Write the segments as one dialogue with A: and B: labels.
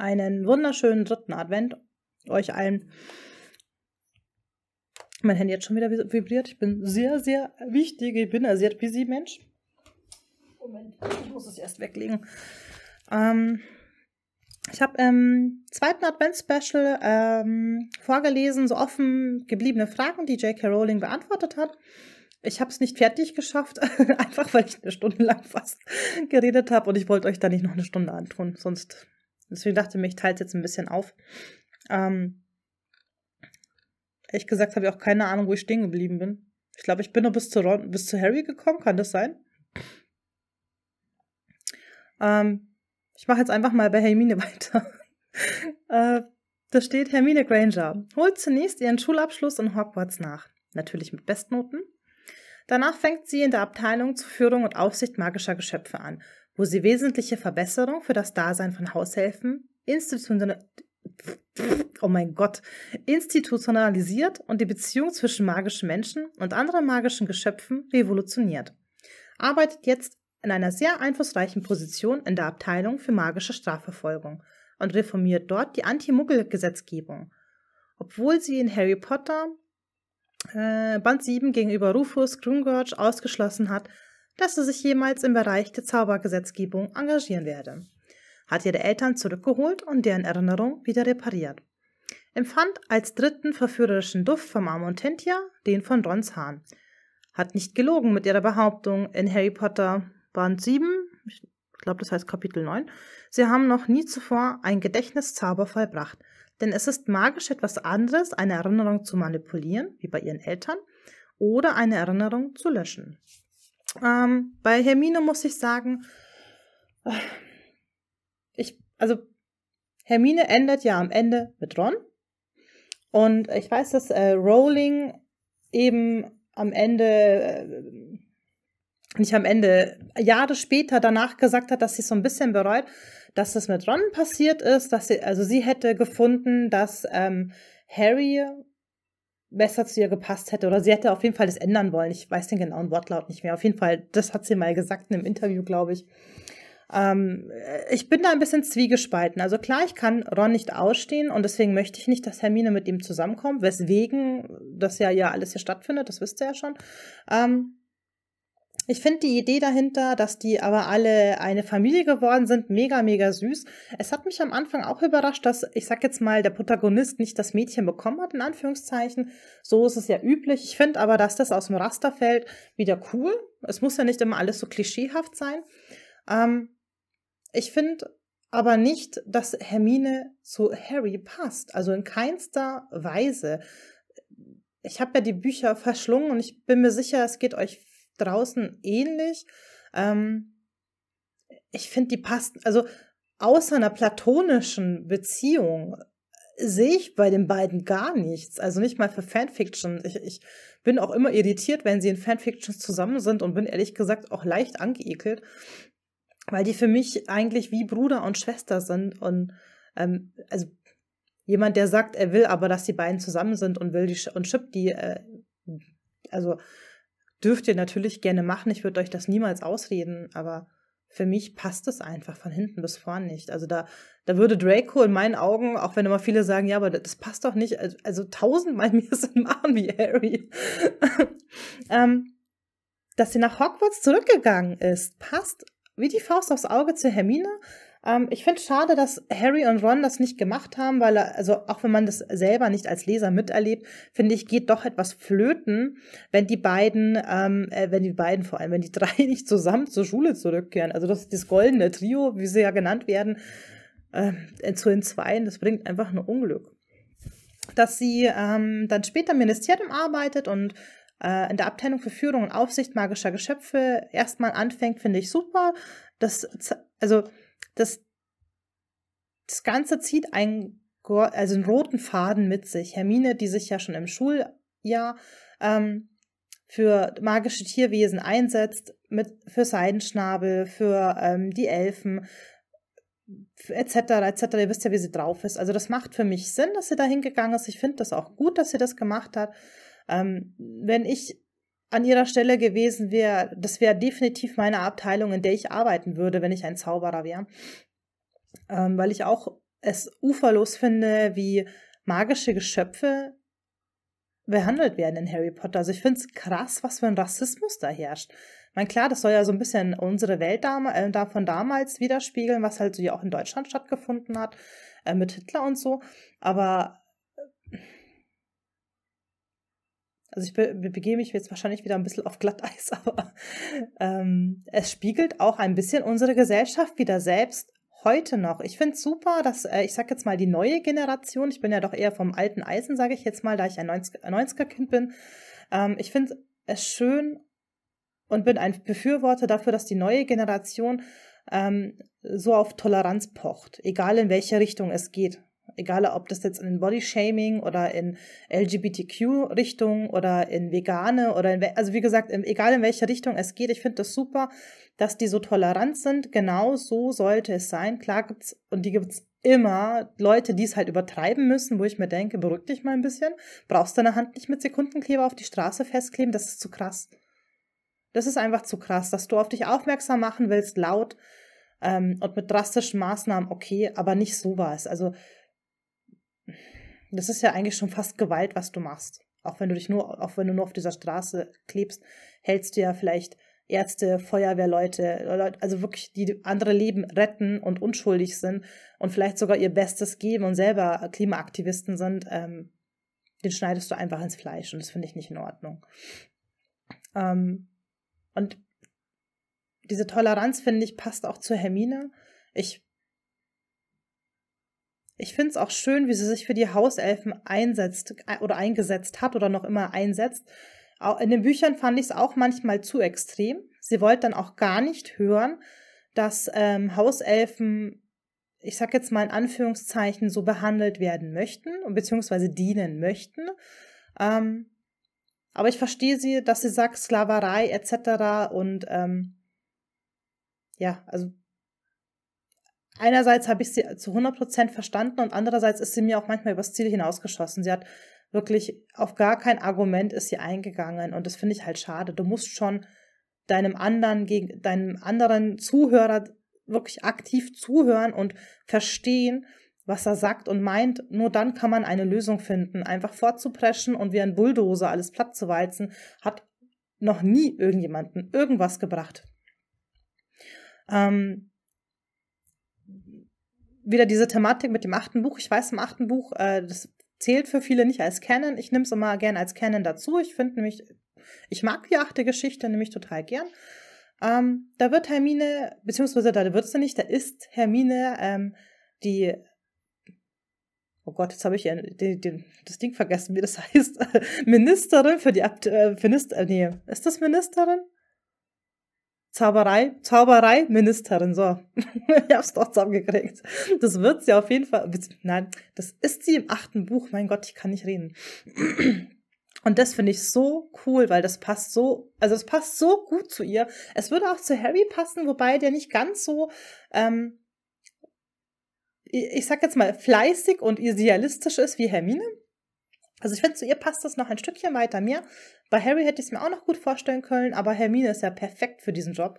A: einen wunderschönen dritten Advent euch allen. Mein Handy hat schon wieder vibriert. Ich bin sehr, sehr wichtig. Ich bin ein sehr busy Mensch. Moment, ich muss es erst weglegen. Ähm, ich habe im zweiten Advents-Special ähm, vorgelesen, so offen gebliebene Fragen, die J.K. Rowling beantwortet hat. Ich habe es nicht fertig geschafft, einfach weil ich eine Stunde lang fast geredet habe und ich wollte euch da nicht noch eine Stunde antun, sonst Deswegen dachte ich mir, ich teile es jetzt ein bisschen auf. Ähm, ehrlich gesagt habe ich auch keine Ahnung, wo ich stehen geblieben bin. Ich glaube, ich bin noch bis zu, Ron, bis zu Harry gekommen, kann das sein? Ähm, ich mache jetzt einfach mal bei Hermine weiter. äh, da steht Hermine Granger. Holt zunächst ihren Schulabschluss in Hogwarts nach. Natürlich mit Bestnoten. Danach fängt sie in der Abteilung zur Führung und Aufsicht magischer Geschöpfe an wo sie wesentliche Verbesserungen für das Dasein von Haushälfen institutionalisiert oh mein Gott, institutionalisiert und die Beziehung zwischen magischen Menschen und anderen magischen Geschöpfen revolutioniert. Arbeitet jetzt in einer sehr einflussreichen Position in der Abteilung für magische Strafverfolgung und reformiert dort die Anti-Muggel-Gesetzgebung. Obwohl sie in Harry Potter äh, Band 7 gegenüber Rufus Grimgorge ausgeschlossen hat, dass sie sich jemals im Bereich der Zaubergesetzgebung engagieren werde, hat ihre Eltern zurückgeholt und deren Erinnerung wieder repariert. Empfand als dritten verführerischen Duft vom Amontentia den von Rons Hahn. Hat nicht gelogen mit ihrer Behauptung in Harry Potter Band 7, ich glaube das heißt Kapitel 9, sie haben noch nie zuvor ein Gedächtniszauber vollbracht. Denn es ist magisch etwas anderes, eine Erinnerung zu manipulieren, wie bei ihren Eltern, oder eine Erinnerung zu löschen. Ähm, bei Hermine muss ich sagen, äh, ich, also Hermine endet ja am Ende mit Ron. Und ich weiß, dass äh, Rowling eben am Ende, äh, nicht am Ende, Jahre später danach gesagt hat, dass sie so ein bisschen bereut, dass das mit Ron passiert ist, dass sie, also sie hätte gefunden, dass ähm, Harry besser zu ihr gepasst hätte. Oder sie hätte auf jeden Fall das ändern wollen. Ich weiß den genauen Wortlaut nicht mehr. Auf jeden Fall, das hat sie mal gesagt in einem Interview, glaube ich. Ähm, äh, ich bin da ein bisschen zwiegespalten. Also klar, ich kann Ron nicht ausstehen und deswegen möchte ich nicht, dass Hermine mit ihm zusammenkommt, weswegen das ja ja alles hier stattfindet, das wisst ihr ja schon. Ähm, ich finde die Idee dahinter, dass die aber alle eine Familie geworden sind, mega, mega süß. Es hat mich am Anfang auch überrascht, dass, ich sag jetzt mal, der Protagonist nicht das Mädchen bekommen hat, in Anführungszeichen. So ist es ja üblich. Ich finde aber, dass das aus dem Raster fällt, wieder cool. Es muss ja nicht immer alles so klischeehaft sein. Ähm, ich finde aber nicht, dass Hermine zu Harry passt. Also in keinster Weise. Ich habe ja die Bücher verschlungen und ich bin mir sicher, es geht euch draußen ähnlich. Ähm, ich finde, die passt, also außer einer platonischen Beziehung äh, sehe ich bei den beiden gar nichts. Also nicht mal für Fanfiction. Ich, ich bin auch immer irritiert, wenn sie in Fanfictions zusammen sind und bin ehrlich gesagt auch leicht angeekelt, weil die für mich eigentlich wie Bruder und Schwester sind. Und ähm, also jemand, der sagt, er will aber, dass die beiden zusammen sind und will die und schippt die, äh, also dürft ihr natürlich gerne machen. Ich würde euch das niemals ausreden, aber für mich passt es einfach von hinten bis vorn nicht. Also da, da würde Draco in meinen Augen, auch wenn immer viele sagen, ja, aber das passt doch nicht, also, also tausendmal mir sind machen wie Harry. ähm, dass sie nach Hogwarts zurückgegangen ist, passt wie die Faust aufs Auge zu Hermine, ähm, ich finde es schade, dass Harry und Ron das nicht gemacht haben, weil er, also auch wenn man das selber nicht als Leser miterlebt, finde ich, geht doch etwas flöten, wenn die beiden, ähm, äh, wenn die beiden vor allem, wenn die drei nicht zusammen zur Schule zurückkehren. Also das, das goldene Trio, wie sie ja genannt werden, ähm, äh, zu den Zweien, das bringt einfach nur Unglück. Dass sie ähm, dann später im Ministerium arbeitet und äh, in der Abteilung für Führung und Aufsicht magischer Geschöpfe erstmal anfängt, finde ich super. Das, also das, das Ganze zieht einen, also einen roten Faden mit sich. Hermine, die sich ja schon im Schuljahr ähm, für magische Tierwesen einsetzt, mit, für Seidenschnabel, für ähm, die Elfen, etc., etc. Ihr wisst ja, wie sie drauf ist. Also das macht für mich Sinn, dass sie da hingegangen ist. Ich finde das auch gut, dass sie das gemacht hat. Ähm, wenn ich an ihrer Stelle gewesen wäre, das wäre definitiv meine Abteilung, in der ich arbeiten würde, wenn ich ein Zauberer wäre. Ähm, weil ich auch es uferlos finde, wie magische Geschöpfe behandelt werden in Harry Potter. Also ich finde es krass, was für ein Rassismus da herrscht. Ich meine, klar, das soll ja so ein bisschen unsere Welt da, äh, von damals widerspiegeln, was halt so ja auch in Deutschland stattgefunden hat, äh, mit Hitler und so. Aber Also ich be begebe mich jetzt wahrscheinlich wieder ein bisschen auf Glatteis, aber ähm, es spiegelt auch ein bisschen unsere Gesellschaft wieder selbst heute noch. Ich finde es super, dass, äh, ich sage jetzt mal, die neue Generation, ich bin ja doch eher vom alten Eisen, sage ich jetzt mal, da ich ein 90er-Kind bin, ähm, ich finde es schön und bin ein Befürworter dafür, dass die neue Generation ähm, so auf Toleranz pocht, egal in welche Richtung es geht. Egal, ob das jetzt in Body Shaming oder in LGBTQ-Richtung oder in vegane oder in, also wie gesagt, egal in welche Richtung es geht, ich finde das super, dass die so tolerant sind. Genau so sollte es sein. Klar gibt's, und die gibt's immer Leute, die es halt übertreiben müssen, wo ich mir denke, beruhig dich mal ein bisschen. Brauchst deine Hand nicht mit Sekundenkleber auf die Straße festkleben, das ist zu krass. Das ist einfach zu krass, dass du auf dich aufmerksam machen willst, laut ähm, und mit drastischen Maßnahmen, okay, aber nicht sowas. Also das ist ja eigentlich schon fast Gewalt, was du machst. Auch wenn du dich nur, auch wenn du nur auf dieser Straße klebst, hältst du ja vielleicht Ärzte, Feuerwehrleute, also wirklich, die andere Leben retten und unschuldig sind und vielleicht sogar ihr Bestes geben und selber Klimaaktivisten sind, ähm, den schneidest du einfach ins Fleisch und das finde ich nicht in Ordnung. Ähm, und diese Toleranz, finde ich, passt auch zu Hermine. Ich ich finde es auch schön, wie sie sich für die Hauselfen einsetzt äh, oder eingesetzt hat oder noch immer einsetzt. In den Büchern fand ich es auch manchmal zu extrem. Sie wollte dann auch gar nicht hören, dass ähm, Hauselfen, ich sag jetzt mal in Anführungszeichen, so behandelt werden möchten und beziehungsweise dienen möchten. Ähm, aber ich verstehe sie, dass sie sagt Sklaverei etc. und ähm, ja, also einerseits habe ich sie zu 100 Prozent verstanden und andererseits ist sie mir auch manchmal übers Ziel hinausgeschossen. Sie hat wirklich auf gar kein Argument ist sie eingegangen und das finde ich halt schade. Du musst schon deinem anderen gegen deinem anderen Zuhörer wirklich aktiv zuhören und verstehen, was er sagt und meint. Nur dann kann man eine Lösung finden. Einfach vorzupreschen und wie ein Bulldozer alles platt zu walzen, hat noch nie irgendjemanden irgendwas gebracht. Ähm, wieder diese Thematik mit dem achten Buch. Ich weiß, im achten Buch, äh, das zählt für viele nicht als Canon. Ich nehme es immer gerne als Canon dazu. Ich finde nämlich, ich mag die achte Geschichte nämlich total gern. Ähm, da wird Hermine, beziehungsweise da wird sie nicht, da ist Hermine ähm, die oh Gott, jetzt habe ich ja den, den, das Ding vergessen, wie das heißt, Ministerin für die Ab äh, Minister, äh, nee, ist das Ministerin? Zauberei, Zauberei-Ministerin, so. ich hab's doch zusammengekriegt. Das wird sie auf jeden Fall, nein, das ist sie im achten Buch. Mein Gott, ich kann nicht reden. Und das finde ich so cool, weil das passt so, also es passt so gut zu ihr. Es würde auch zu Harry passen, wobei der nicht ganz so, ähm, ich sag jetzt mal, fleißig und idealistisch ist wie Hermine. Also ich finde, zu ihr passt das noch ein Stückchen weiter mehr, bei Harry hätte ich es mir auch noch gut vorstellen können, aber Hermine ist ja perfekt für diesen Job.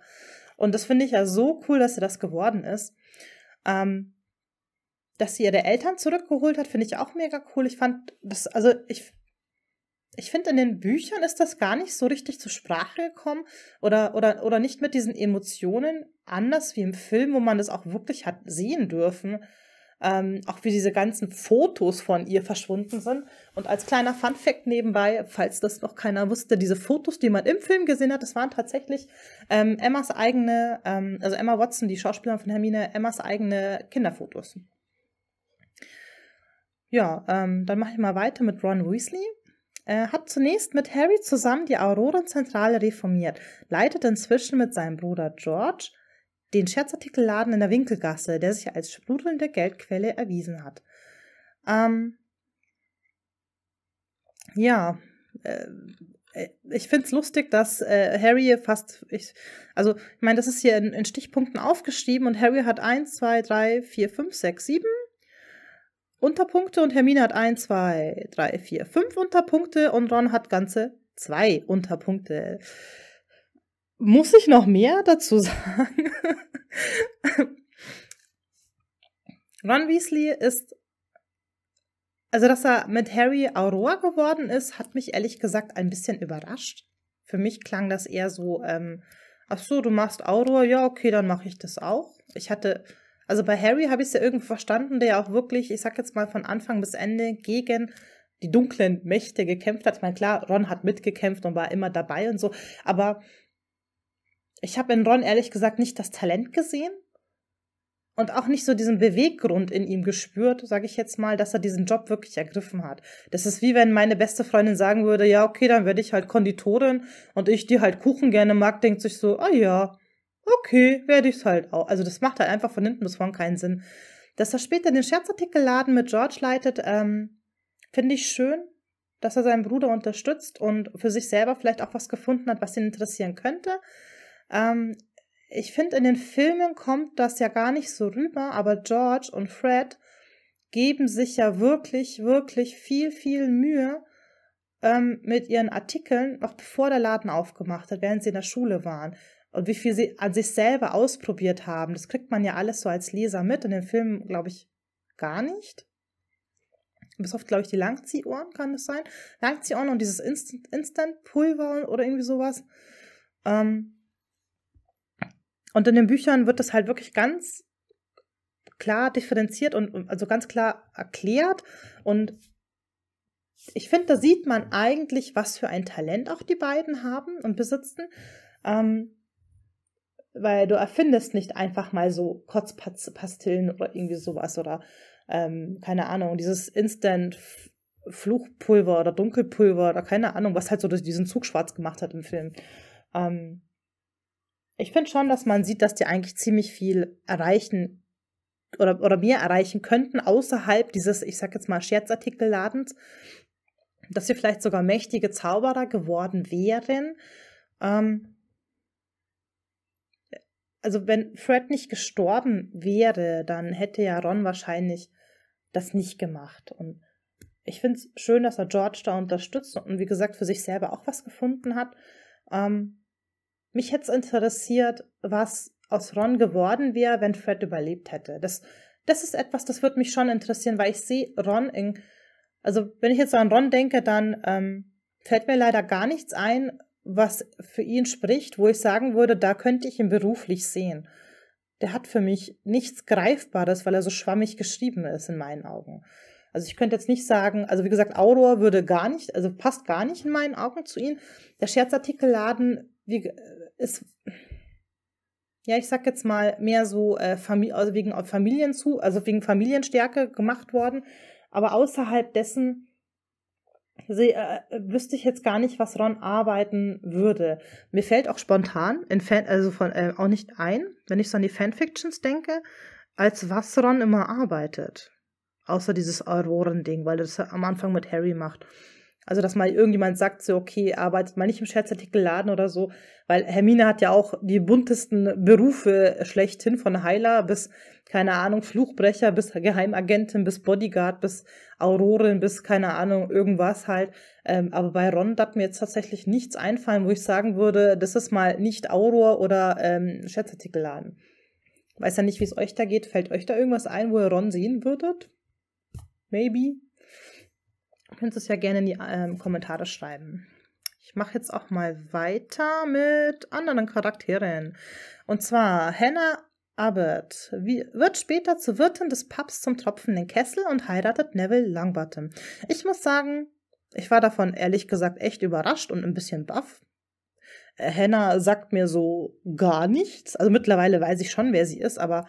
A: Und das finde ich ja so cool, dass sie das geworden ist. Ähm, dass sie ihre Eltern zurückgeholt hat, finde ich auch mega cool. Ich fand das, also ich, ich finde in den Büchern ist das gar nicht so richtig zur Sprache gekommen oder, oder, oder nicht mit diesen Emotionen anders wie im Film, wo man das auch wirklich hat sehen dürfen ähm, auch wie diese ganzen Fotos von ihr verschwunden sind. Und als kleiner Fun fact nebenbei, falls das noch keiner wusste, diese Fotos, die man im Film gesehen hat, das waren tatsächlich ähm, Emmas eigene, ähm, also Emma Watson, die Schauspielerin von Hermine, Emmas eigene Kinderfotos. Ja, ähm, dann mache ich mal weiter mit Ron Weasley. Er hat zunächst mit Harry zusammen die Aurorenzentrale reformiert, leitet inzwischen mit seinem Bruder George den Scherzartikelladen in der Winkelgasse, der sich als sprudelnde Geldquelle erwiesen hat. Ähm, ja, äh, äh ich finde es lustig, dass äh, Harry fast, ich, also ich meine, das ist hier in, in, Stichpunkten aufgeschrieben und Harry hat 1, 2, 3, 4, 5, 6, 7 Unterpunkte und Hermine hat 1, 2, 3, 4, 5 Unterpunkte und Ron hat ganze 2 Unterpunkte. Muss ich noch mehr dazu sagen? Ron Weasley ist, also dass er mit Harry Aurora geworden ist, hat mich ehrlich gesagt ein bisschen überrascht. Für mich klang das eher so, ähm, ach so, du machst Aurora, ja, okay, dann mache ich das auch. Ich hatte, also bei Harry habe ich es ja irgendwie verstanden, der ja auch wirklich, ich sag jetzt mal von Anfang bis Ende gegen die dunklen Mächte gekämpft hat. Ich meine, klar, Ron hat mitgekämpft und war immer dabei und so, aber ich habe in Ron ehrlich gesagt nicht das Talent gesehen und auch nicht so diesen Beweggrund in ihm gespürt, sage ich jetzt mal, dass er diesen Job wirklich ergriffen hat. Das ist wie wenn meine beste Freundin sagen würde, ja, okay, dann werde ich halt Konditorin und ich, die halt Kuchen gerne mag, denkt sich so, ah oh ja, okay, werde ich's halt auch. Also das macht halt einfach von hinten bis vorn keinen Sinn. Dass er später den Scherzartikelladen mit George leitet, ähm, finde ich schön, dass er seinen Bruder unterstützt und für sich selber vielleicht auch was gefunden hat, was ihn interessieren könnte. Ähm, ich finde, in den Filmen kommt das ja gar nicht so rüber, aber George und Fred geben sich ja wirklich, wirklich viel, viel Mühe ähm, mit ihren Artikeln, noch bevor der Laden aufgemacht hat, während sie in der Schule waren. Und wie viel sie an sich selber ausprobiert haben, das kriegt man ja alles so als Leser mit. In den Filmen, glaube ich, gar nicht. Bis auf, glaube ich, die Langziehohren kann es sein. Langziehohren und dieses Instant-Pulver Instant oder irgendwie sowas. Ähm, und in den Büchern wird das halt wirklich ganz klar differenziert und also ganz klar erklärt. Und ich finde, da sieht man eigentlich, was für ein Talent auch die beiden haben und besitzen. Ähm, weil du erfindest nicht einfach mal so Kotzpastillen oder irgendwie sowas oder ähm, keine Ahnung, dieses Instant Fluchpulver oder Dunkelpulver oder keine Ahnung, was halt so diesen Zug schwarz gemacht hat im Film. Ähm, ich finde schon, dass man sieht, dass die eigentlich ziemlich viel erreichen oder, oder mehr erreichen könnten außerhalb dieses, ich sag jetzt mal, Scherzartikelladens, dass sie vielleicht sogar mächtige Zauberer geworden wären. Ähm, also wenn Fred nicht gestorben wäre, dann hätte ja Ron wahrscheinlich das nicht gemacht. Und ich finde es schön, dass er George da unterstützt und wie gesagt für sich selber auch was gefunden hat. Ähm, mich hätte es interessiert, was aus Ron geworden wäre, wenn Fred überlebt hätte. Das, das ist etwas, das würde mich schon interessieren, weil ich sehe Ron in. Also, wenn ich jetzt an Ron denke, dann ähm, fällt mir leider gar nichts ein, was für ihn spricht, wo ich sagen würde, da könnte ich ihn beruflich sehen. Der hat für mich nichts Greifbares, weil er so schwammig geschrieben ist in meinen Augen. Also ich könnte jetzt nicht sagen, also wie gesagt, Auror würde gar nicht, also passt gar nicht in meinen Augen zu ihm. Der Scherzartikelladen, wie, es, ja, ich sag jetzt mal, mehr so äh, Famili also wegen Familien zu, also wegen Familienstärke gemacht worden. Aber außerhalb dessen sie, äh, wüsste ich jetzt gar nicht, was Ron arbeiten würde. Mir fällt auch spontan, in Fan also von, äh, auch nicht ein, wenn ich so an die Fanfictions denke, als was Ron immer arbeitet. Außer dieses Auroren-Ding, weil er das am Anfang mit Harry macht. Also, dass mal irgendjemand sagt, so, okay, arbeitet mal nicht im Scherzartikelladen oder so, weil Hermine hat ja auch die buntesten Berufe schlechthin, von Heiler bis, keine Ahnung, Fluchbrecher, bis Geheimagentin, bis Bodyguard, bis Aurorin, bis, keine Ahnung, irgendwas halt. Ähm, aber bei Ron darf mir jetzt tatsächlich nichts einfallen, wo ich sagen würde, das ist mal nicht Auror oder ähm, Scherzartikelladen. Weiß ja nicht, wie es euch da geht. Fällt euch da irgendwas ein, wo ihr Ron sehen würdet? Maybe? könnt es ja gerne in die ähm, Kommentare schreiben. Ich mache jetzt auch mal weiter mit anderen Charakteren. Und zwar Hannah Abbott wird später zur Wirtin des Pubs zum tropfenden Kessel und heiratet Neville Longbottom. Ich muss sagen, ich war davon ehrlich gesagt echt überrascht und ein bisschen baff. Äh, Hannah sagt mir so gar nichts. Also mittlerweile weiß ich schon, wer sie ist, aber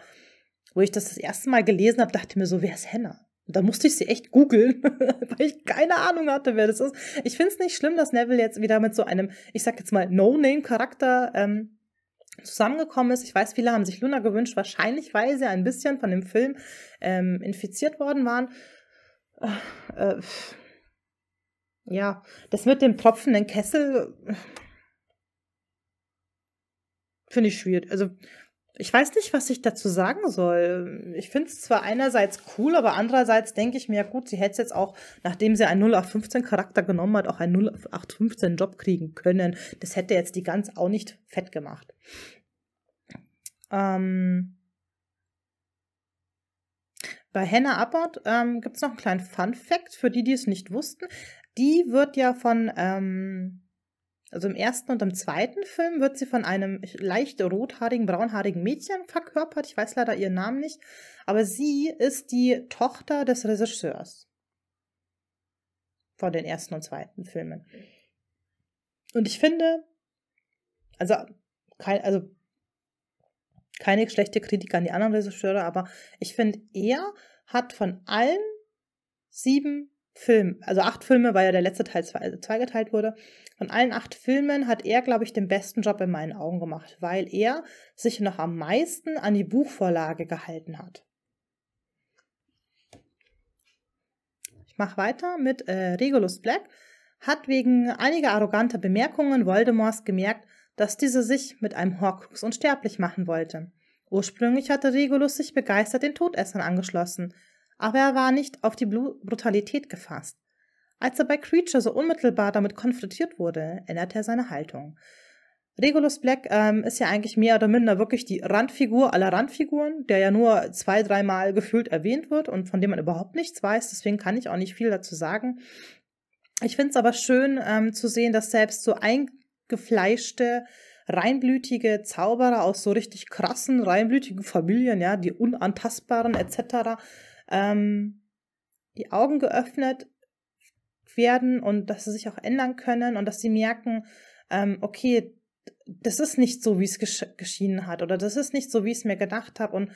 A: wo ich das das erste Mal gelesen habe, dachte ich mir so, wer ist Hannah? Da musste ich sie echt googeln, weil ich keine Ahnung hatte, wer das ist. Ich finde es nicht schlimm, dass Neville jetzt wieder mit so einem, ich sag jetzt mal, No-Name-Charakter ähm, zusammengekommen ist. Ich weiß, viele haben sich Luna gewünscht, wahrscheinlich weil sie ein bisschen von dem Film ähm, infiziert worden waren. Äh, äh ja, das mit dem tropfenden Kessel äh, finde ich schwierig. Also ich weiß nicht, was ich dazu sagen soll. Ich finde es zwar einerseits cool, aber andererseits denke ich mir, ja gut, sie hätte jetzt auch, nachdem sie einen 0815 Charakter genommen hat, auch einen 0815 Job kriegen können. Das hätte jetzt die Gans auch nicht fett gemacht. Ähm Bei Hannah Abbott ähm, gibt es noch einen kleinen Fun-Fact für die, die es nicht wussten. Die wird ja von ähm also im ersten und im zweiten Film wird sie von einem leicht rothaarigen, braunhaarigen Mädchen verkörpert. Ich weiß leider ihren Namen nicht. Aber sie ist die Tochter des Regisseurs. Von den ersten und zweiten Filmen. Und ich finde, also, kein, also keine schlechte Kritik an die anderen Regisseure, aber ich finde, er hat von allen sieben Film, also acht Filme, weil ja der letzte Teil zweigeteilt zwei also wurde. Von allen acht Filmen hat er, glaube ich, den besten Job in meinen Augen gemacht, weil er sich noch am meisten an die Buchvorlage gehalten hat. Ich mache weiter mit äh, Regulus Black. Hat wegen einiger arroganter Bemerkungen Voldemorts gemerkt, dass diese sich mit einem Horcrux unsterblich machen wollte. Ursprünglich hatte Regulus sich begeistert den Todessern angeschlossen – aber er war nicht auf die Brutalität gefasst. Als er bei Creature so unmittelbar damit konfrontiert wurde, änderte er seine Haltung. Regulus Black ähm, ist ja eigentlich mehr oder minder wirklich die Randfigur aller Randfiguren, der ja nur zwei, dreimal gefühlt erwähnt wird und von dem man überhaupt nichts weiß, deswegen kann ich auch nicht viel dazu sagen. Ich finde es aber schön ähm, zu sehen, dass selbst so eingefleischte, reinblütige Zauberer aus so richtig krassen, reinblütigen Familien, ja, die Unantastbaren etc., ähm, die Augen geöffnet werden und dass sie sich auch ändern können und dass sie merken, ähm, okay, das ist nicht so, wie es gesch geschienen hat oder das ist nicht so, wie ich es mir gedacht habe und,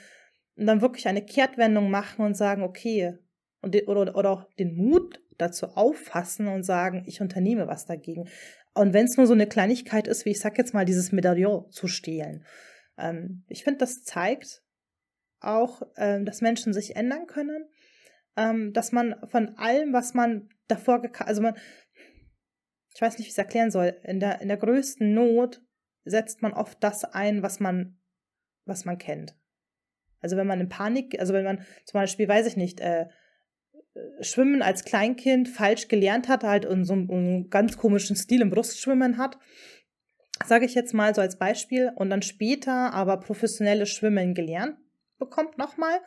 A: und, dann wirklich eine Kehrtwendung machen und sagen, okay, und oder, oder auch den Mut dazu auffassen und sagen, ich unternehme was dagegen. Und wenn es nur so eine Kleinigkeit ist, wie ich sag jetzt mal, dieses Medaillon zu stehlen. Ähm, ich finde, das zeigt, auch, äh, dass Menschen sich ändern können, ähm, dass man von allem, was man davor gekauft, also man, ich weiß nicht, wie ich es erklären soll, in der, in der größten Not setzt man oft das ein, was man, was man kennt. Also wenn man in Panik, also wenn man zum Beispiel, weiß ich nicht, äh, Schwimmen als Kleinkind falsch gelernt hat, halt in so einem ganz komischen Stil im Brustschwimmen hat, sage ich jetzt mal so als Beispiel, und dann später aber professionelles Schwimmen gelernt bekommt nochmal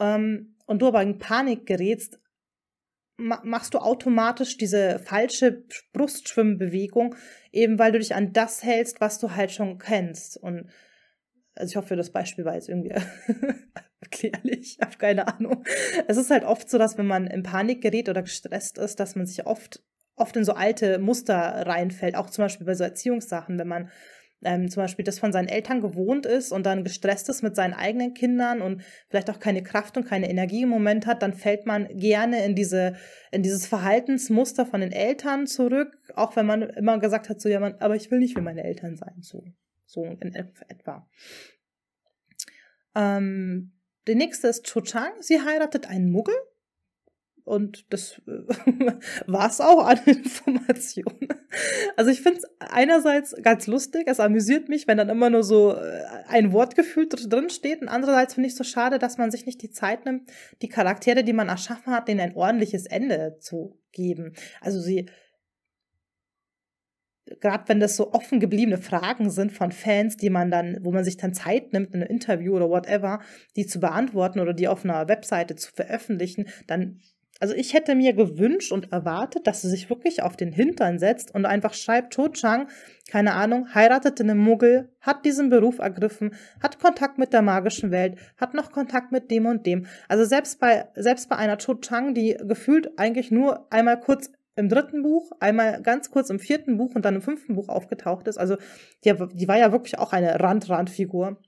A: ähm, und du aber in Panik gerätst, machst du automatisch diese falsche Brustschwimmbewegung, eben weil du dich an das hältst, was du halt schon kennst. Und also ich hoffe, das Beispiel war jetzt irgendwie erklärlich, ich habe keine Ahnung. Es ist halt oft so, dass wenn man in Panik gerät oder gestresst ist, dass man sich oft, oft in so alte Muster reinfällt, auch zum Beispiel bei so Erziehungssachen, wenn man ähm, zum Beispiel das von seinen Eltern gewohnt ist und dann gestresst ist mit seinen eigenen Kindern und vielleicht auch keine Kraft und keine Energie im Moment hat, dann fällt man gerne in diese, in dieses Verhaltensmuster von den Eltern zurück, auch wenn man immer gesagt hat, so ja, man, aber ich will nicht wie meine Eltern sein, so, so in etwa. Ähm, die nächste ist Cho Chang. Sie heiratet einen Muggel und das äh, war es auch an Informationen. Also ich finde es einerseits ganz lustig, es amüsiert mich, wenn dann immer nur so äh, ein Wortgefühl gefühlt drin steht. Und andererseits finde ich es so schade, dass man sich nicht die Zeit nimmt, die Charaktere, die man erschaffen hat, denen ein ordentliches Ende zu geben. Also sie, gerade wenn das so offen gebliebene Fragen sind von Fans, die man dann, wo man sich dann Zeit nimmt, in einem Interview oder whatever, die zu beantworten oder die auf einer Webseite zu veröffentlichen, dann also ich hätte mir gewünscht und erwartet, dass sie sich wirklich auf den Hintern setzt und einfach schreibt, Cho Chang, keine Ahnung, heiratet in einem Muggel, hat diesen Beruf ergriffen, hat Kontakt mit der magischen Welt, hat noch Kontakt mit dem und dem. Also selbst bei, selbst bei einer Cho Chang, die gefühlt eigentlich nur einmal kurz im dritten Buch, einmal ganz kurz im vierten Buch und dann im fünften Buch aufgetaucht ist. Also die, die war ja wirklich auch eine Rand-Rand-Figur.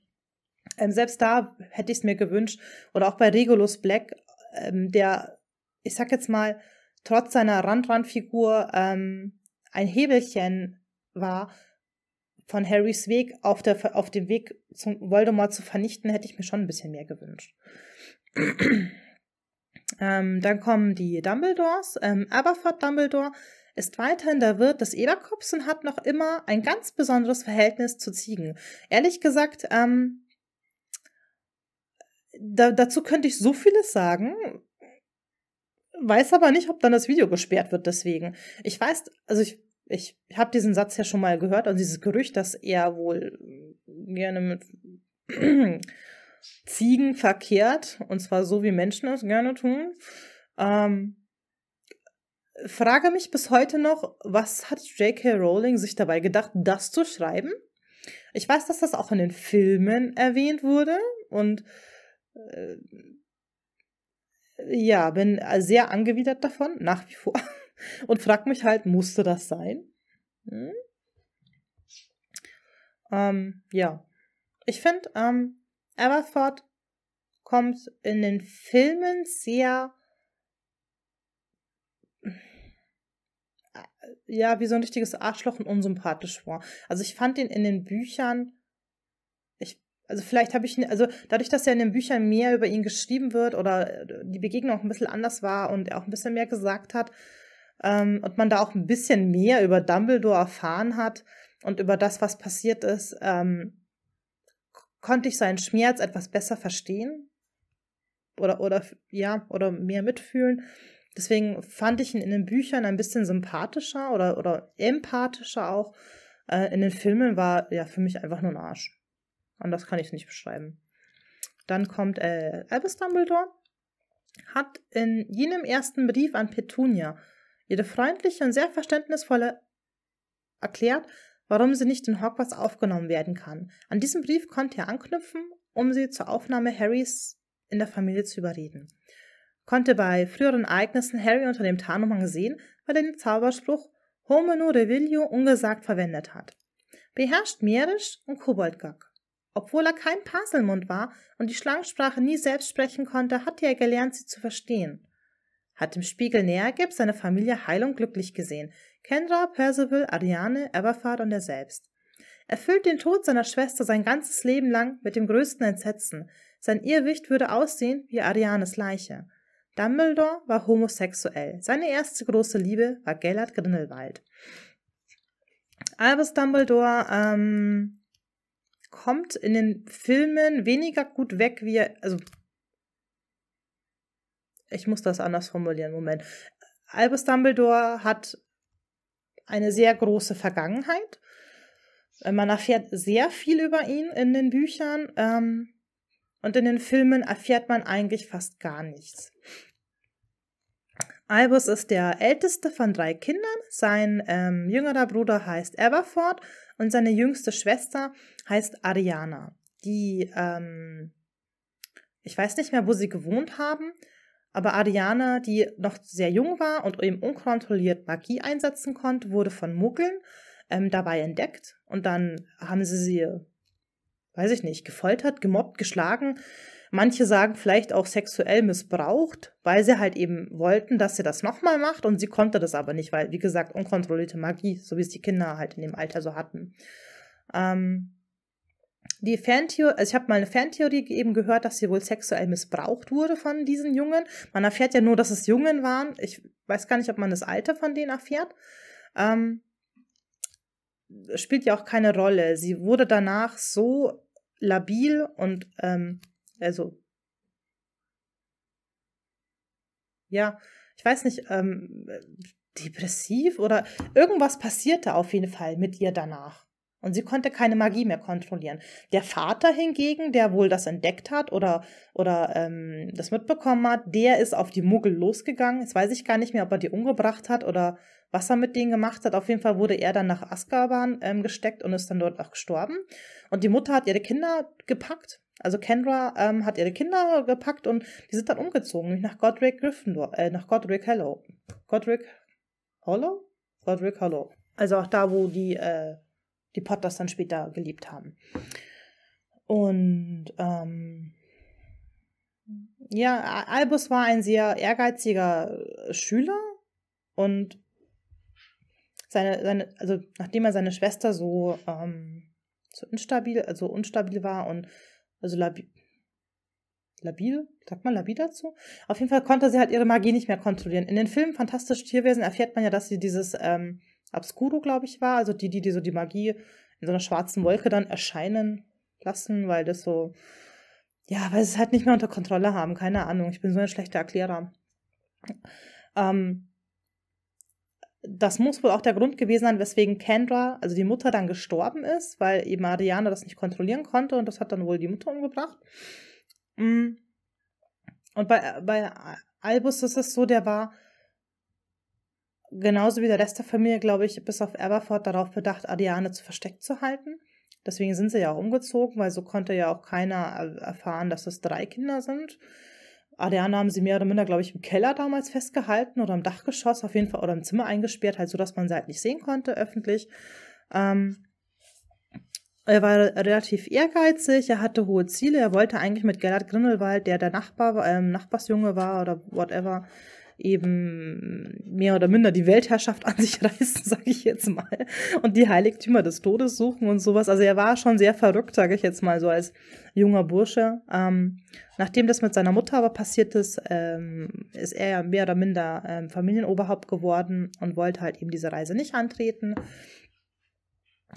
A: Ähm, selbst da hätte ich es mir gewünscht. Oder auch bei Regulus Black, ähm, der ich sag jetzt mal, trotz seiner Randrandfigur ähm, ein Hebelchen war, von Harrys Weg auf, der, auf dem Weg zum Voldemort zu vernichten, hätte ich mir schon ein bisschen mehr gewünscht. ähm, dann kommen die Dumbledores. Ähm, Aberford Dumbledore ist weiterhin der Wirt des Eberkops und hat noch immer ein ganz besonderes Verhältnis zu Ziegen. Ehrlich gesagt, ähm, da, dazu könnte ich so vieles sagen, weiß aber nicht, ob dann das Video gesperrt wird deswegen. Ich weiß, also ich, ich habe diesen Satz ja schon mal gehört und dieses Gerücht, dass er wohl gerne mit Ziegen verkehrt und zwar so wie Menschen es gerne tun. Ähm, frage mich bis heute noch, was hat J.K. Rowling sich dabei gedacht, das zu schreiben? Ich weiß, dass das auch in den Filmen erwähnt wurde und äh, ja, bin äh, sehr angewidert davon, nach wie vor. Und frag mich halt, musste das sein? Hm? Ähm, ja. Ich finde, ähm, Everford kommt in den Filmen sehr, äh, ja, wie so ein richtiges Arschloch und unsympathisch vor. Also ich fand ihn in den Büchern also vielleicht habe ich, also dadurch, dass ja in den Büchern mehr über ihn geschrieben wird oder äh, die Begegnung auch ein bisschen anders war und er auch ein bisschen mehr gesagt hat ähm, und man da auch ein bisschen mehr über Dumbledore erfahren hat und über das, was passiert ist, ähm, konnte ich seinen Schmerz etwas besser verstehen oder, oder, ja, oder mehr mitfühlen. Deswegen fand ich ihn in den Büchern ein bisschen sympathischer oder, oder empathischer auch. Äh, in den Filmen war ja für mich einfach nur ein Arsch. Anders kann ich es nicht beschreiben. Dann kommt äh, Albus Dumbledore, hat in jenem ersten Brief an Petunia ihre freundliche und sehr verständnisvolle erklärt, warum sie nicht in Hogwarts aufgenommen werden kann. An diesem Brief konnte er anknüpfen, um sie zur Aufnahme Harrys in der Familie zu überreden. Konnte bei früheren Ereignissen Harry unter dem Tarnumhang sehen, weil er den Zauberspruch Homino Revilio ungesagt verwendet hat. Beherrscht Mährisch und Koboldgack. Obwohl er kein Paselmund war und die Schlangensprache nie selbst sprechen konnte, hatte er gelernt, sie zu verstehen. Hat im Spiegel Neergib seine Familie heil und glücklich gesehen. Kendra, Percival, Ariane, Everfahrt und er selbst. Erfüllt den Tod seiner Schwester sein ganzes Leben lang mit dem größten Entsetzen. Sein Irrwicht würde aussehen wie Arianes Leiche. Dumbledore war homosexuell. Seine erste große Liebe war Gellert Grindelwald. Albus Dumbledore ähm, kommt in den Filmen weniger gut weg, wie er, also ich muss das anders formulieren, Moment. Albus Dumbledore hat eine sehr große Vergangenheit. Äh, man erfährt sehr viel über ihn in den Büchern ähm, und in den Filmen erfährt man eigentlich fast gar nichts. Albus ist der älteste von drei Kindern. Sein ähm, jüngerer Bruder heißt Everford und seine jüngste Schwester heißt Ariana. Die, ähm, ich weiß nicht mehr, wo sie gewohnt haben, aber Ariana, die noch sehr jung war und eben unkontrolliert Magie einsetzen konnte, wurde von Muggeln ähm, dabei entdeckt und dann haben sie sie, weiß ich nicht, gefoltert, gemobbt, geschlagen Manche sagen vielleicht auch sexuell missbraucht, weil sie halt eben wollten, dass sie das nochmal macht und sie konnte das aber nicht, weil, wie gesagt, unkontrollierte Magie, so wie es die Kinder halt in dem Alter so hatten. Ähm, die Fantheorie, also ich habe mal eine Fantheorie eben gehört, dass sie wohl sexuell missbraucht wurde von diesen Jungen. Man erfährt ja nur, dass es Jungen waren. Ich weiß gar nicht, ob man das Alter von denen erfährt. Ähm, spielt ja auch keine Rolle. Sie wurde danach so labil und ähm, also, ja, ich weiß nicht, ähm, depressiv oder irgendwas passierte auf jeden Fall mit ihr danach. Und sie konnte keine Magie mehr kontrollieren. Der Vater hingegen, der wohl das entdeckt hat oder, oder ähm, das mitbekommen hat, der ist auf die Muggel losgegangen. Jetzt weiß ich gar nicht mehr, ob er die umgebracht hat oder was er mit denen gemacht hat. Auf jeden Fall wurde er dann nach Azkaban ähm, gesteckt und ist dann dort auch gestorben. Und die Mutter hat ihre Kinder gepackt also Kendra ähm, hat ihre Kinder gepackt und die sind dann umgezogen, nach Godric Gryffindor, äh, nach Godric Hollow. Godric Hollow? Godric Hollow. Also auch da, wo die, äh, die Potters dann später geliebt haben. Und ähm, ja, Albus war ein sehr ehrgeiziger äh, Schüler und seine, seine, also nachdem er seine Schwester so, ähm, so instabil, also unstabil war und also labil. Labil? Sagt man labil dazu? Auf jeden Fall konnte sie halt ihre Magie nicht mehr kontrollieren. In den Filmen Fantastische Tierwesen erfährt man ja, dass sie dieses ähm, Obscuro, glaube ich, war. Also die, die, die so die Magie in so einer schwarzen Wolke dann erscheinen lassen, weil das so, ja, weil sie es halt nicht mehr unter Kontrolle haben. Keine Ahnung, ich bin so ein schlechter Erklärer. Ähm, das muss wohl auch der Grund gewesen sein, weswegen Kendra, also die Mutter, dann gestorben ist, weil eben Ariana das nicht kontrollieren konnte und das hat dann wohl die Mutter umgebracht. Mm. Und bei, bei Albus ist es so, der war genauso wie der Rest der Familie, glaube ich, bis auf Aberford darauf bedacht, Ariane zu versteckt zu halten. Deswegen sind sie ja auch umgezogen, weil so konnte ja auch keiner erfahren, dass es drei Kinder sind. Adriana ah, haben sie mehr oder minder, glaube ich, im Keller damals festgehalten oder im Dachgeschoss auf jeden Fall oder im Zimmer eingesperrt, halt so, dass man sie halt nicht sehen konnte öffentlich. Ähm, er war relativ ehrgeizig, er hatte hohe Ziele, er wollte eigentlich mit Gerhard Grindelwald, der der Nachbar, ähm, Nachbarsjunge war oder whatever, eben mehr oder minder die Weltherrschaft an sich reißen, sage ich jetzt mal, und die Heiligtümer des Todes suchen und sowas. Also er war schon sehr verrückt, sage ich jetzt mal, so als junger Bursche. Ähm, nachdem das mit seiner Mutter aber passiert ist, ähm, ist er ja mehr oder minder ähm, Familienoberhaupt geworden und wollte halt eben diese Reise nicht antreten.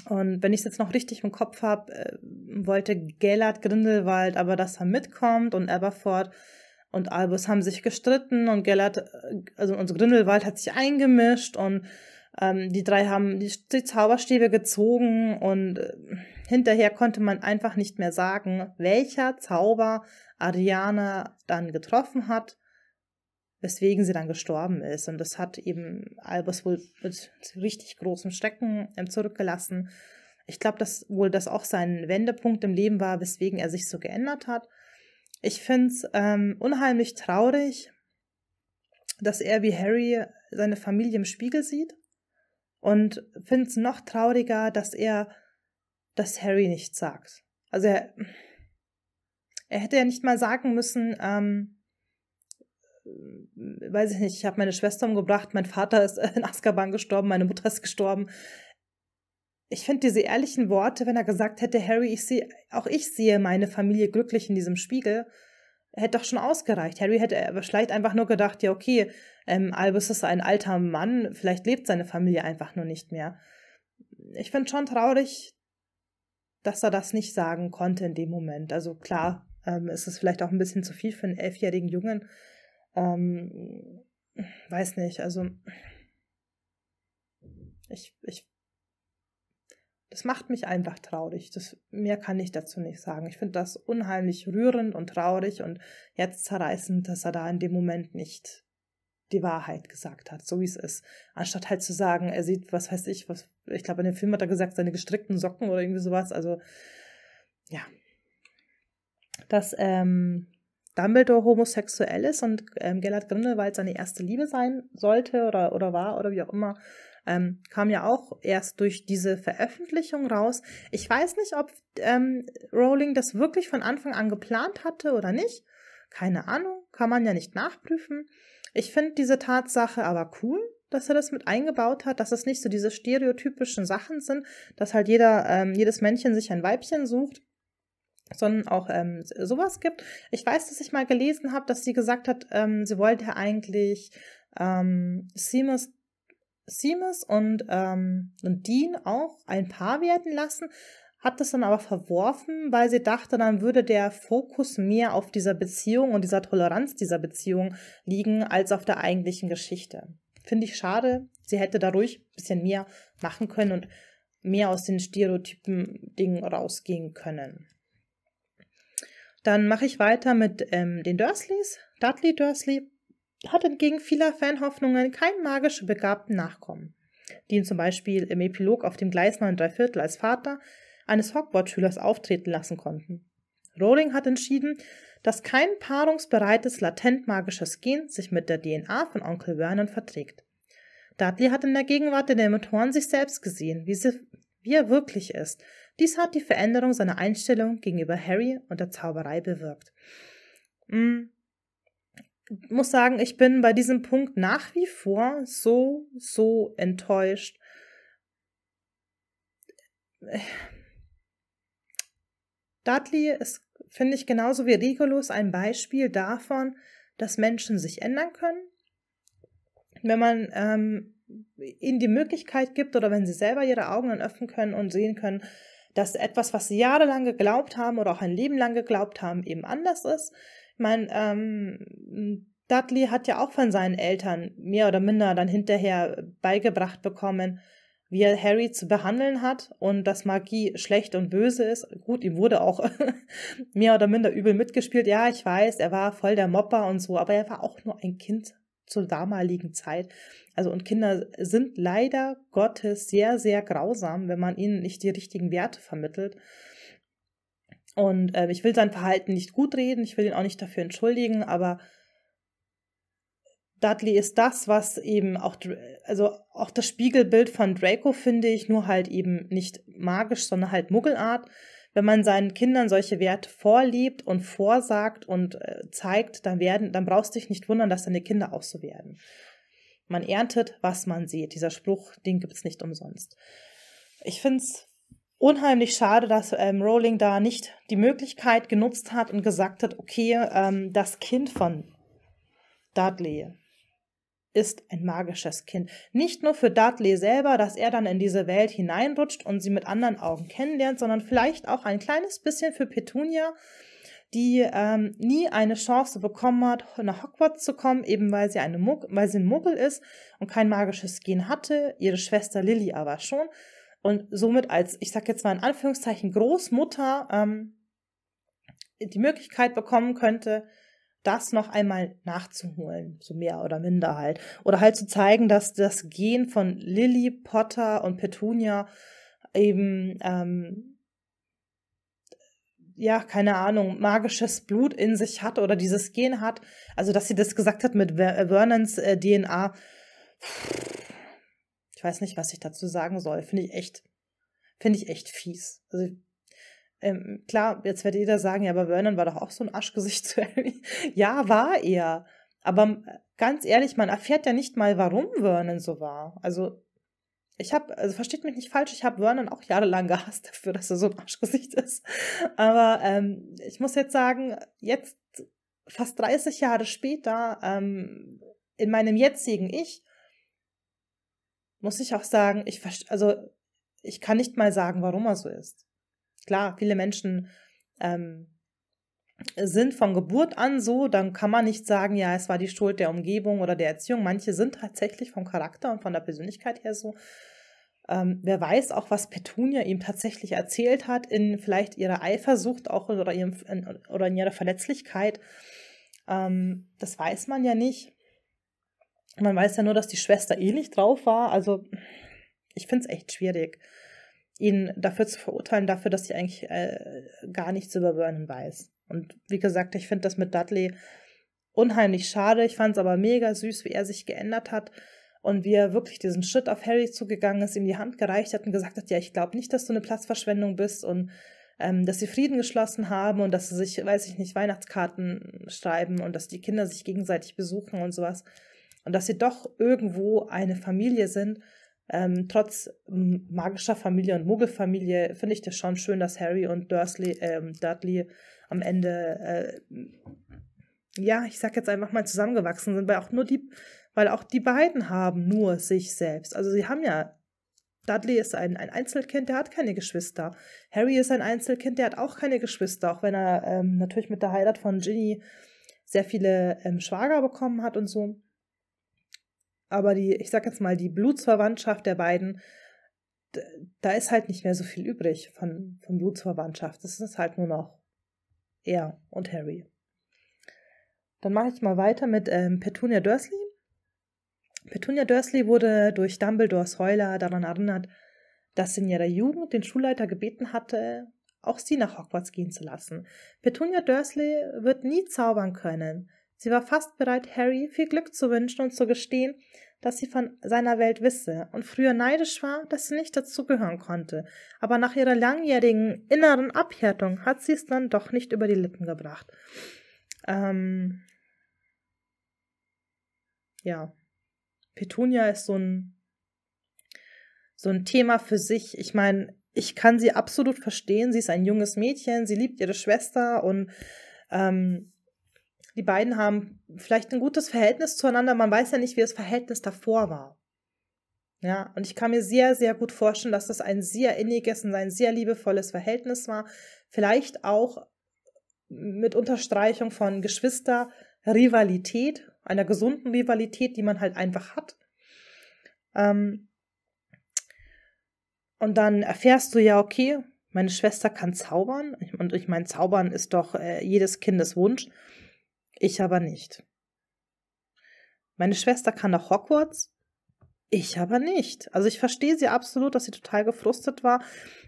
A: Und wenn ich es jetzt noch richtig im Kopf habe, äh, wollte Gellert Grindelwald aber, dass er mitkommt und Aberford und Albus haben sich gestritten und Gellert, äh, also unser Grindelwald hat sich eingemischt und ähm, die drei haben die, die Zauberstäbe gezogen und äh, hinterher konnte man einfach nicht mehr sagen, welcher Zauber Ariana dann getroffen hat, weswegen sie dann gestorben ist. Und das hat eben Albus wohl mit richtig großem Schrecken ähm, zurückgelassen. Ich glaube, dass wohl das auch sein Wendepunkt im Leben war, weswegen er sich so geändert hat. Ich finde es ähm, unheimlich traurig, dass er wie Harry seine Familie im Spiegel sieht und finde es noch trauriger, dass er das Harry nicht sagt. Also er, er hätte ja nicht mal sagen müssen, ähm, weiß ich nicht, ich habe meine Schwester umgebracht, mein Vater ist in Azkaban gestorben, meine Mutter ist gestorben ich finde diese ehrlichen Worte, wenn er gesagt hätte, Harry, ich sehe, auch ich sehe meine Familie glücklich in diesem Spiegel, hätte doch schon ausgereicht. Harry hätte vielleicht einfach nur gedacht, ja, okay, ähm, Albus ist ein alter Mann, vielleicht lebt seine Familie einfach nur nicht mehr. Ich finde schon traurig, dass er das nicht sagen konnte in dem Moment. Also klar, ähm, ist es vielleicht auch ein bisschen zu viel für einen elfjährigen Jungen. Ähm, weiß nicht, also ich, ich das macht mich einfach traurig. Das, mehr kann ich dazu nicht sagen. Ich finde das unheimlich rührend und traurig und herzzerreißend, dass er da in dem Moment nicht die Wahrheit gesagt hat, so wie es ist. Anstatt halt zu sagen, er sieht, was weiß ich, was, ich glaube, in dem Film hat er gesagt, seine gestrickten Socken oder irgendwie sowas. Also, ja. Dass ähm, Dumbledore homosexuell ist und ähm, Gellert Grindelwald seine erste Liebe sein sollte oder, oder war oder wie auch immer, ähm, kam ja auch erst durch diese Veröffentlichung raus. Ich weiß nicht, ob ähm, Rowling das wirklich von Anfang an geplant hatte oder nicht. Keine Ahnung, kann man ja nicht nachprüfen. Ich finde diese Tatsache aber cool, dass er das mit eingebaut hat, dass es nicht so diese stereotypischen Sachen sind, dass halt jeder, ähm, jedes Männchen sich ein Weibchen sucht, sondern auch ähm, sowas gibt. Ich weiß, dass ich mal gelesen habe, dass sie gesagt hat, ähm, sie wollte eigentlich ähm, Seamus Seamus und, ähm, und Dean auch ein Paar werden lassen, hat das dann aber verworfen, weil sie dachte, dann würde der Fokus mehr auf dieser Beziehung und dieser Toleranz dieser Beziehung liegen als auf der eigentlichen Geschichte. Finde ich schade. Sie hätte da ruhig ein bisschen mehr machen können und mehr aus den Stereotypen Dingen rausgehen können. Dann mache ich weiter mit ähm, den Dursleys, Dudley Dursley hat entgegen vieler Fanhoffnungen keinen magisch begabten Nachkommen, die ihn zum Beispiel im Epilog auf dem Gleis 9 Dreiviertel als Vater eines Hogwarts-Schülers auftreten lassen konnten. Rowling hat entschieden, dass kein paarungsbereites latent magisches Gen sich mit der DNA von Onkel Vernon verträgt. Dudley hat in der Gegenwart der Dementoren sich selbst gesehen, wie, sie, wie er wirklich ist. Dies hat die Veränderung seiner Einstellung gegenüber Harry und der Zauberei bewirkt. Hm muss sagen, ich bin bei diesem Punkt nach wie vor so, so enttäuscht. Dudley ist, finde ich, genauso wie Regulus ein Beispiel davon, dass Menschen sich ändern können. Wenn man ähm, ihnen die Möglichkeit gibt oder wenn sie selber ihre Augen dann öffnen können und sehen können, dass etwas, was sie jahrelang geglaubt haben oder auch ein Leben lang geglaubt haben, eben anders ist, man, ähm, Dudley hat ja auch von seinen Eltern mehr oder minder dann hinterher beigebracht bekommen, wie er Harry zu behandeln hat und dass Magie schlecht und böse ist. Gut, ihm wurde auch mehr oder minder übel mitgespielt. Ja, ich weiß, er war voll der Mopper und so, aber er war auch nur ein Kind zur damaligen Zeit. Also und Kinder sind leider Gottes sehr, sehr grausam, wenn man ihnen nicht die richtigen Werte vermittelt. Und äh, ich will sein Verhalten nicht gut reden, ich will ihn auch nicht dafür entschuldigen, aber Dudley ist das, was eben auch, also auch das Spiegelbild von Draco finde ich, nur halt eben nicht magisch, sondern halt Muggelart. Wenn man seinen Kindern solche Werte vorlebt und vorsagt und äh, zeigt, dann werden, dann brauchst du dich nicht wundern, dass deine Kinder auch so werden. Man erntet, was man sieht. Dieser Spruch, den gibt es nicht umsonst. Ich finde es unheimlich schade, dass ähm, Rowling da nicht die Möglichkeit genutzt hat und gesagt hat, okay, ähm, das Kind von Dudley ist ein magisches Kind. Nicht nur für Dudley selber, dass er dann in diese Welt hineinrutscht und sie mit anderen Augen kennenlernt, sondern vielleicht auch ein kleines bisschen für Petunia, die ähm, nie eine Chance bekommen hat, nach Hogwarts zu kommen, eben weil sie, eine Muck weil sie ein Muggel ist und kein magisches Gen hatte, ihre Schwester Lily aber schon und somit als, ich sag jetzt mal in Anführungszeichen, Großmutter ähm, die Möglichkeit bekommen könnte, das noch einmal nachzuholen, so mehr oder minder halt. Oder halt zu zeigen, dass das Gen von Lily, Potter und Petunia eben, ähm, ja, keine Ahnung, magisches Blut in sich hat oder dieses Gen hat. Also, dass sie das gesagt hat mit äh, Vernons äh, DNA. Pff ich weiß nicht, was ich dazu sagen soll. Finde ich echt, finde ich echt fies. Also ähm, klar, jetzt wird jeder sagen, ja, aber Vernon war doch auch so ein Aschgesicht zu Harry. ja, war er. Aber äh, ganz ehrlich, man erfährt ja nicht mal, warum Vernon so war. Also ich habe, also versteht mich nicht falsch, ich habe Vernon auch jahrelang gehasst dafür, dass er so ein Arschgesicht ist. Aber ähm, ich muss jetzt sagen, jetzt fast 30 Jahre später, ähm, in meinem jetzigen Ich, muss ich auch sagen, ich also ich kann nicht mal sagen, warum er so ist. Klar, viele Menschen ähm, sind von Geburt an so, dann kann man nicht sagen, ja, es war die Schuld der Umgebung oder der Erziehung. Manche sind tatsächlich vom Charakter und von der Persönlichkeit her so. Ähm, wer weiß auch, was Petunia ihm tatsächlich erzählt hat, in vielleicht ihrer Eifersucht auch oder, ihrem, in, oder in ihrer Verletzlichkeit. Ähm, das weiß man ja nicht. Man weiß ja nur, dass die Schwester ähnlich eh drauf war. Also ich finde es echt schwierig, ihn dafür zu verurteilen, dafür, dass sie eigentlich äh, gar nichts über Vernon weiß. Und wie gesagt, ich finde das mit Dudley unheimlich schade. Ich fand es aber mega süß, wie er sich geändert hat und wie er wirklich diesen Schritt auf Harry zugegangen ist, ihm die Hand gereicht hat und gesagt hat, ja, ich glaube nicht, dass du eine Platzverschwendung bist und ähm, dass sie Frieden geschlossen haben und dass sie sich, weiß ich nicht, Weihnachtskarten schreiben und dass die Kinder sich gegenseitig besuchen und sowas und dass sie doch irgendwo eine Familie sind. Ähm, trotz magischer Familie und Muggelfamilie finde ich das schon schön, dass Harry und Dursley, ähm, Dudley am Ende, äh, ja, ich sag jetzt einfach mal zusammengewachsen sind, weil auch nur die, weil auch die beiden haben nur sich selbst. Also sie haben ja Dudley ist ein, ein Einzelkind, der hat keine Geschwister. Harry ist ein Einzelkind, der hat auch keine Geschwister, auch wenn er ähm, natürlich mit der Heirat von Ginny sehr viele ähm, Schwager bekommen hat und so aber die, ich sag jetzt mal, die Blutsverwandtschaft der beiden, da ist halt nicht mehr so viel übrig von, von Blutsverwandtschaft. Es ist halt nur noch er und Harry. Dann mache ich mal weiter mit ähm, Petunia Dursley. Petunia Dursley wurde durch Dumbledores Heuler daran erinnert, dass sie in ihrer Jugend den Schulleiter gebeten hatte, auch sie nach Hogwarts gehen zu lassen. Petunia Dursley wird nie zaubern können. Sie war fast bereit, Harry viel Glück zu wünschen und zu gestehen, dass sie von seiner Welt wisse und früher neidisch war, dass sie nicht dazugehören konnte. Aber nach ihrer langjährigen inneren Abhärtung hat sie es dann doch nicht über die Lippen gebracht. Ähm ja. Petunia ist so ein, so ein Thema für sich. Ich meine, ich kann sie absolut verstehen. Sie ist ein junges Mädchen, sie liebt ihre Schwester und ähm, die beiden haben vielleicht ein gutes Verhältnis zueinander, man weiß ja nicht, wie das Verhältnis davor war. Ja, und ich kann mir sehr, sehr gut vorstellen, dass das ein sehr inniges und ein sehr liebevolles Verhältnis war. Vielleicht auch mit Unterstreichung von Geschwister-Rivalität, einer gesunden Rivalität, die man halt einfach hat. Ähm und dann erfährst du ja, okay, meine Schwester kann zaubern. Und ich meine, zaubern ist doch äh, jedes Kindes Wunsch ich aber nicht. Meine Schwester kann nach Hogwarts, ich aber nicht. Also ich verstehe sie absolut, dass sie total gefrustet war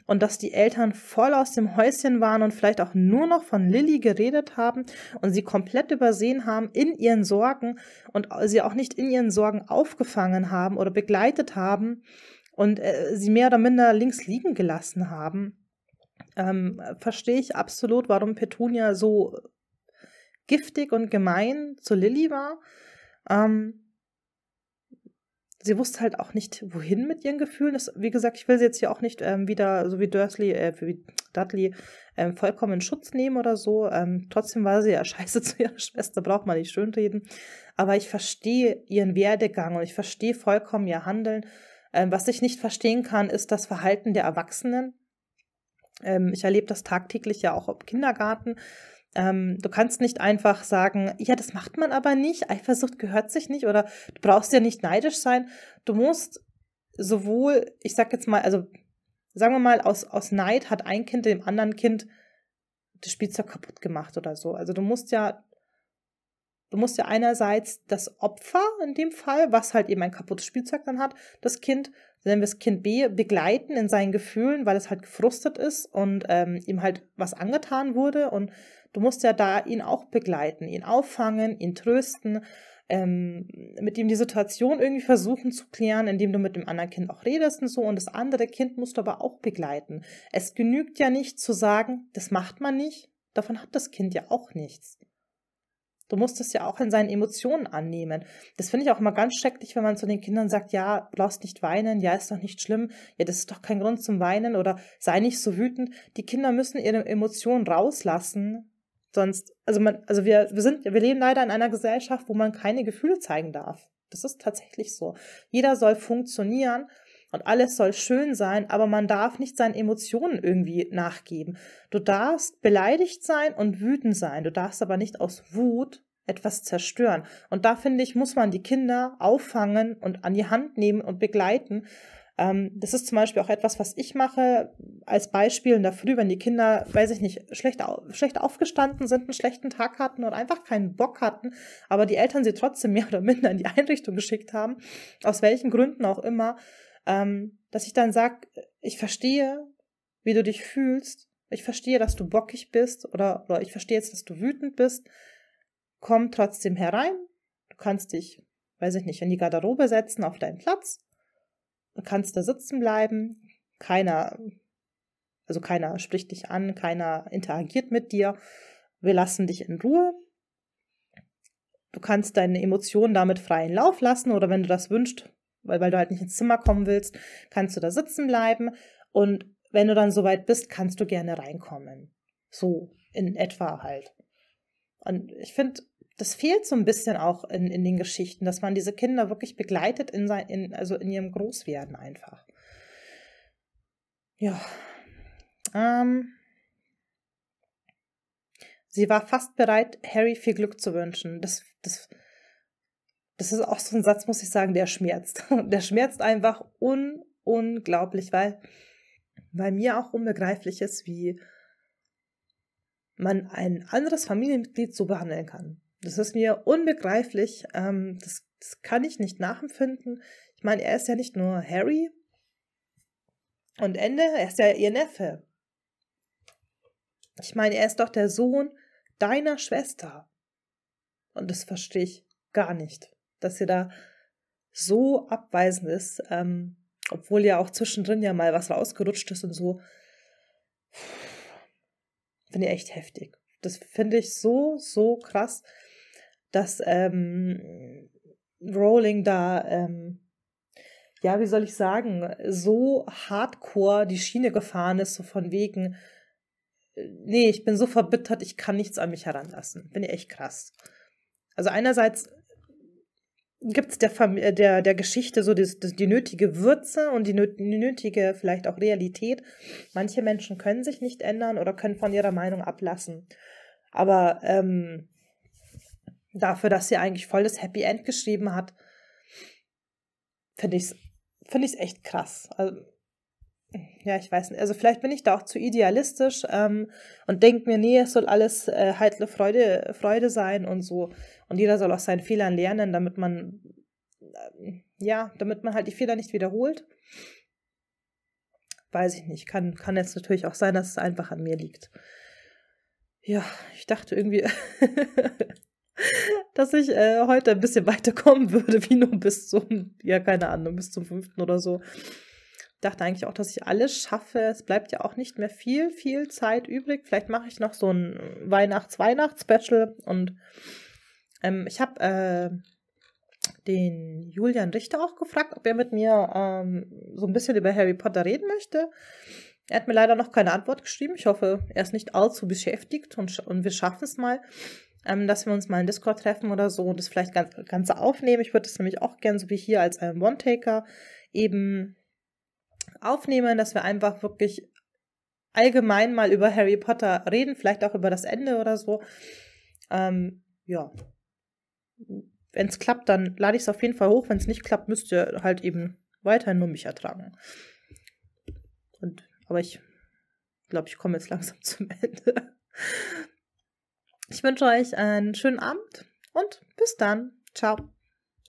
A: und dass die Eltern voll aus dem Häuschen waren und vielleicht auch nur noch von Lilly geredet haben und sie komplett übersehen haben in ihren Sorgen und sie auch nicht in ihren Sorgen aufgefangen haben oder begleitet haben und äh, sie mehr oder minder links liegen gelassen haben. Ähm, verstehe ich absolut, warum Petunia so giftig und gemein zu Lilly war. Ähm, sie wusste halt auch nicht, wohin mit ihren Gefühlen. Das, wie gesagt, ich will sie jetzt hier auch nicht ähm, wieder, so wie Dursley, äh, wie Dudley, ähm, vollkommen in Schutz nehmen oder so. Ähm, trotzdem war sie ja scheiße zu ihrer Schwester, braucht man nicht schönreden. Aber ich verstehe ihren Werdegang und ich verstehe vollkommen ihr Handeln. Ähm, was ich nicht verstehen kann, ist das Verhalten der Erwachsenen. Ähm, ich erlebe das tagtäglich ja auch im Kindergarten ähm, du kannst nicht einfach sagen, ja, das macht man aber nicht, Eifersucht gehört sich nicht oder du brauchst ja nicht neidisch sein. Du musst sowohl, ich sag jetzt mal, also sagen wir mal, aus, aus Neid hat ein Kind dem anderen Kind das Spielzeug kaputt gemacht oder so. Also du musst ja, du musst ja einerseits das Opfer in dem Fall, was halt eben ein kaputtes Spielzeug dann hat, das Kind, wenn wir das Kind B, begleiten in seinen Gefühlen, weil es halt gefrustet ist und ähm, ihm halt was angetan wurde und Du musst ja da ihn auch begleiten, ihn auffangen, ihn trösten, ähm, mit ihm die Situation irgendwie versuchen zu klären, indem du mit dem anderen Kind auch redest und so. Und das andere Kind musst du aber auch begleiten. Es genügt ja nicht zu sagen, das macht man nicht. Davon hat das Kind ja auch nichts. Du musst es ja auch in seinen Emotionen annehmen. Das finde ich auch immer ganz schrecklich, wenn man zu den Kindern sagt, ja, bloß nicht weinen, ja, ist doch nicht schlimm, ja, das ist doch kein Grund zum Weinen oder sei nicht so wütend. Die Kinder müssen ihre Emotionen rauslassen, Sonst, also man, also wir, wir sind, wir leben leider in einer Gesellschaft, wo man keine Gefühle zeigen darf. Das ist tatsächlich so. Jeder soll funktionieren und alles soll schön sein, aber man darf nicht seinen Emotionen irgendwie nachgeben. Du darfst beleidigt sein und wütend sein. Du darfst aber nicht aus Wut etwas zerstören. Und da finde ich, muss man die Kinder auffangen und an die Hand nehmen und begleiten, ähm, das ist zum Beispiel auch etwas, was ich mache, als Beispiel in der Früh, wenn die Kinder, weiß ich nicht, schlecht, au schlecht aufgestanden sind, einen schlechten Tag hatten und einfach keinen Bock hatten, aber die Eltern sie trotzdem mehr oder minder in die Einrichtung geschickt haben, aus welchen Gründen auch immer, ähm, dass ich dann sage, ich verstehe, wie du dich fühlst, ich verstehe, dass du bockig bist oder, oder ich verstehe jetzt, dass du wütend bist, komm trotzdem herein, du kannst dich, weiß ich nicht, in die Garderobe setzen, auf deinen Platz kannst da sitzen bleiben, keiner, also keiner spricht dich an, keiner interagiert mit dir, wir lassen dich in Ruhe. Du kannst deine Emotionen damit freien Lauf lassen oder wenn du das wünschst, weil, weil du halt nicht ins Zimmer kommen willst, kannst du da sitzen bleiben und wenn du dann soweit bist, kannst du gerne reinkommen. So in etwa halt. Und ich finde, das fehlt so ein bisschen auch in, in den Geschichten, dass man diese Kinder wirklich begleitet in sein, in, also in ihrem Großwerden einfach. Ja. Ähm. Sie war fast bereit, Harry viel Glück zu wünschen. Das, das, das ist auch so ein Satz, muss ich sagen, der schmerzt. Der schmerzt einfach un, unglaublich, weil, weil mir auch unbegreiflich ist, wie man ein anderes Familienmitglied so behandeln kann. Das ist mir unbegreiflich. Ähm, das, das kann ich nicht nachempfinden. Ich meine, er ist ja nicht nur Harry und Ende, er ist ja ihr Neffe. Ich meine, er ist doch der Sohn deiner Schwester. Und das verstehe ich gar nicht, dass sie da so abweisend ist, ähm, obwohl ja auch zwischendrin ja mal was rausgerutscht ist und so. Finde ich echt heftig. Das finde ich so, so krass dass ähm, Rowling da, ähm, ja, wie soll ich sagen, so hardcore die Schiene gefahren ist, so von wegen, äh, nee, ich bin so verbittert, ich kann nichts an mich heranlassen. Bin echt krass. Also einerseits gibt es der, äh, der, der Geschichte so die, die nötige Würze und die, die nötige vielleicht auch Realität. Manche Menschen können sich nicht ändern oder können von ihrer Meinung ablassen. Aber ähm, Dafür, dass sie eigentlich voll das Happy End geschrieben hat, finde ich es find ich's echt krass. Also, ja, ich weiß nicht. Also vielleicht bin ich da auch zu idealistisch ähm, und denke mir, nee, es soll alles äh, heitle Freude, Freude sein und so. Und jeder soll aus seinen Fehlern lernen, damit man, äh, ja, damit man halt die Fehler nicht wiederholt. Weiß ich nicht. Kann, kann jetzt natürlich auch sein, dass es einfach an mir liegt. Ja, ich dachte irgendwie. dass ich äh, heute ein bisschen weiterkommen würde, wie nur bis zum, ja, keine Ahnung, bis zum fünften oder so. Dachte eigentlich auch, dass ich alles schaffe. Es bleibt ja auch nicht mehr viel, viel Zeit übrig. Vielleicht mache ich noch so ein Weihnachts-Weihnachts-Special. Und ähm, ich habe äh, den Julian Richter auch gefragt, ob er mit mir ähm, so ein bisschen über Harry Potter reden möchte. Er hat mir leider noch keine Antwort geschrieben. Ich hoffe, er ist nicht allzu beschäftigt und, und wir schaffen es mal ähm, dass wir uns mal in Discord treffen oder so und das vielleicht ganz, Ganze aufnehmen. Ich würde das nämlich auch gerne, so wie hier als einem One-Taker, eben aufnehmen, dass wir einfach wirklich allgemein mal über Harry Potter reden, vielleicht auch über das Ende oder so. Ähm, ja. Wenn es klappt, dann lade ich es auf jeden Fall hoch. Wenn es nicht klappt, müsst ihr halt eben weiterhin nur mich ertragen. Und, aber ich glaube, ich komme jetzt langsam zum Ende. Ich wünsche euch einen schönen Abend und bis dann. Ciao.